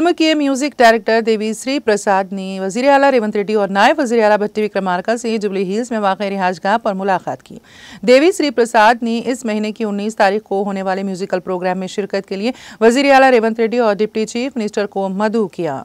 film के music director Devi Sri Prasad ने वजीर अला रेवंत रेड्डी और नायब वजीर अला भट्टी विक्रमार्का से जुबली हिल्स में वाक़ रिहाजगाह पर मुलाकात की देवी श्री प्रसाद ने इस महीने की उन्नीस तारीख को होने वाले म्यूजिकल प्रोग्राम में शिरकत के लिए वजीर अला रेवंत रेड्डी और डिप्टी चीफ मिनिस्टर को मधु किया